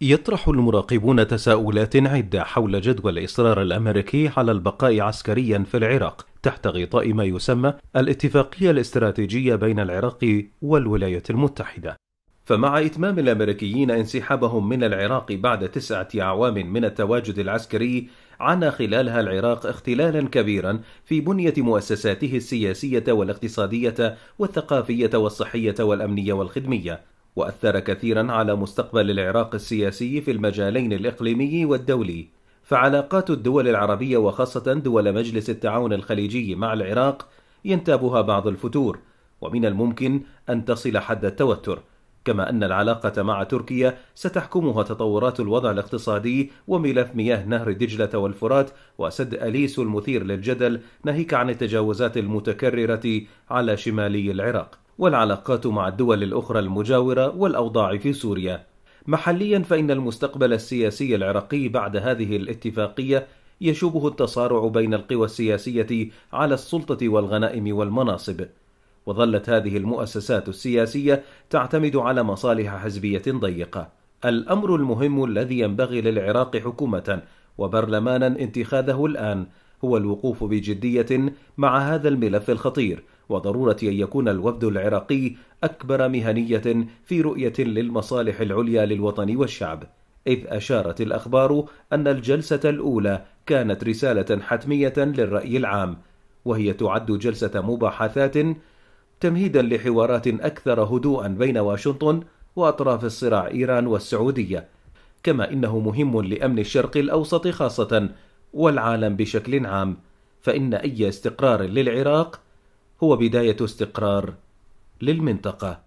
يطرح المراقبون تساؤلات عدة حول جدوى الإصرار الأمريكي على البقاء عسكريا في العراق تحت غطاء ما يسمى الاتفاقية الاستراتيجية بين العراق والولايات المتحدة. فمع إتمام الأمريكيين انسحابهم من العراق بعد تسعة أعوام من التواجد العسكري، عانى خلالها العراق اختلالا كبيرا في بنية مؤسساته السياسية والاقتصادية والثقافية والصحية والأمنية والخدمية، وأثر كثيرا على مستقبل العراق السياسي في المجالين الإقليمي والدولي فعلاقات الدول العربية وخاصة دول مجلس التعاون الخليجي مع العراق ينتابها بعض الفتور ومن الممكن أن تصل حد التوتر كما أن العلاقة مع تركيا ستحكمها تطورات الوضع الاقتصادي وملف مياه نهر دجلة والفرات وسد أليس المثير للجدل ناهيك عن التجاوزات المتكررة على شمالي العراق والعلاقات مع الدول الأخرى المجاورة والأوضاع في سوريا. محليا فإن المستقبل السياسي العراقي بعد هذه الاتفاقية يشوبه التصارع بين القوى السياسية على السلطة والغنائم والمناصب. وظلت هذه المؤسسات السياسية تعتمد على مصالح حزبية ضيقة. الأمر المهم الذي ينبغي للعراق حكومة وبرلمانا اتخاذه الآن هو الوقوف بجدية مع هذا الملف الخطير وضرورة أن يكون الوفد العراقي أكبر مهنية في رؤية للمصالح العليا للوطن والشعب إذ أشارت الأخبار أن الجلسة الأولى كانت رسالة حتمية للرأي العام وهي تعد جلسة مباحثات تمهيدا لحوارات أكثر هدوءا بين واشنطن وأطراف الصراع إيران والسعودية كما إنه مهم لأمن الشرق الأوسط خاصة والعالم بشكل عام فإن أي استقرار للعراق هو بداية استقرار للمنطقة